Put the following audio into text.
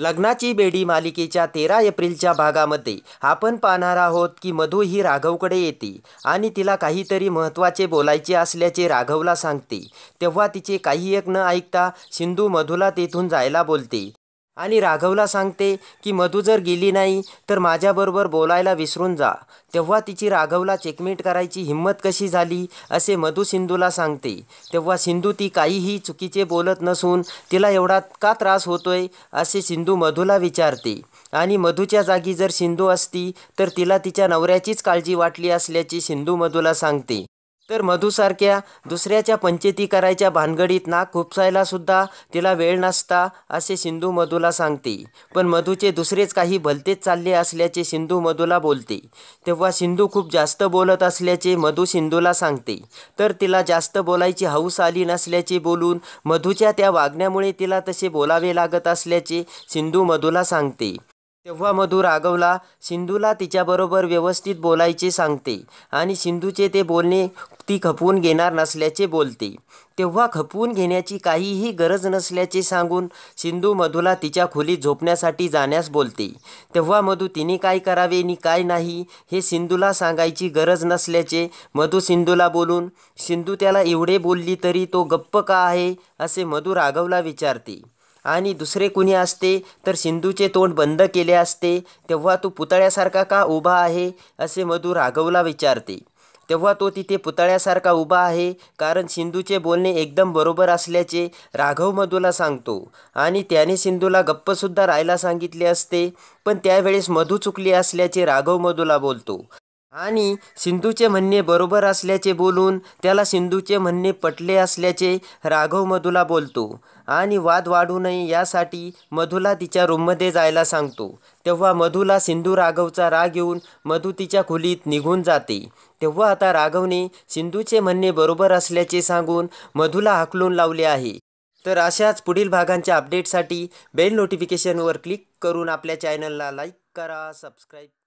लग्नाची बेडी मालिकेच्या तेरा एप्रिलच्या भागामध्ये आपण पाहणार आहोत की मधू ही राघवकडे येते आणि तिला काहीतरी महत्त्वाचे बोलायचे असल्याचे राघवला सांगते तेव्हा तिचे काही एक न ऐकता सिंधू मधुला तेथून जायला बोलते आणि राघवला सांगते की मधू जर गेली नाही तर माझ्याबरोबर बोलायला विसरून जा तेव्हा तिची राघवला चेकमेट करायची हिंमत कशी झाली असे मधू सिंधूला सांगते तेव्हा सिंधू ती काहीही चुकीचे बोलत नसून तिला एवढा का त्रास होतोय असे सिंधू मधूला विचारते आणि मधूच्या जागी जर सिंधू असती तर तिला तिच्या नवऱ्याचीच काळजी वाटली असल्याची सिंधू मधूला सांगते तर मधूसारख्या दुसऱ्याच्या पंचायती करायच्या भानगडीत नाक खुपसायला सुद्धा तिला वेळ नसता असे सिंधू मधूला सांगते पण मधूचे दुसरेच काही भलतेच चालले असल्याचे सिंधू मधूला बोलते तेव्हा सिंधू खूप जास्त बोलत असल्याचे मधू सिंधूला सांगते तर तिला जास्त बोलायची हौस आली नसल्याचे बोलून मधूच्या त्या वागण्यामुळे तिला तसे बोलावे लागत असल्याचे सिंधू मधूला सांगते तेव्हा मधू राघवला सिंधूला तिच्याबरोबर व्यवस्थित बोलायचे सांगते आणि सिंधूचे ते बोलणे ती खपवून घेणार नसल्याचे बोलते तेव्हा खपवून घेण्याची काहीही गरज नसल्याचे सांगून सिंधू मधूला तिच्या खोलीत झोपण्यासाठी जाण्यास बोलते तेव्हा मधू तिने काय करावे आणि काय नाही हे सिंधूला सांगायची गरज नसल्याचे मधू सिंधूला बोलून सिंधू त्याला एवढे बोलली तरी तो गप्प का आहे असे मधू राघवला विचारते आणि दुसरे कुणी असते तर सिंधूचे तोंड बंद केले असते तेव्हा तू पुतळ्यासारखा का उभा आहे असे मधू राघवला विचारते तेव्हा तो तिथे पुतळ्यासारखा उभा आहे कारण सिंधूचे बोलणे एकदम बरोबर असल्याचे राघव मधूला सांगतो आणि त्याने सिंधूला गप्पसुद्धा राहायला सांगितले असते पण त्यावेळेस मधू चुकली असल्याचे राघव मधूला बोलतो आणि सिंधूचे म्हणणे बरोबर असल्याचे बोलून त्याला सिंधूचे म्हणणे पटले असल्याचे राघव मधुला बोलतो आणि वाद वाढू नये यासाठी मधुला तिच्या रूममध्ये जायला सांगतो तेव्हा मधुला सिंधू राघवचा राग येऊन मधू तिच्या खोलीत निघून जाते तेव्हा आता राघवने सिंधूचे म्हणणे बरोबर असल्याचे सांगून मधुला हाकलून लावले आहे तर अशाच पुढील भागांच्या अपडेटसाठी बेल नोटिफिकेशनवर क्लिक करून आपल्या चॅनलला लाईक करा सबस्क्राईब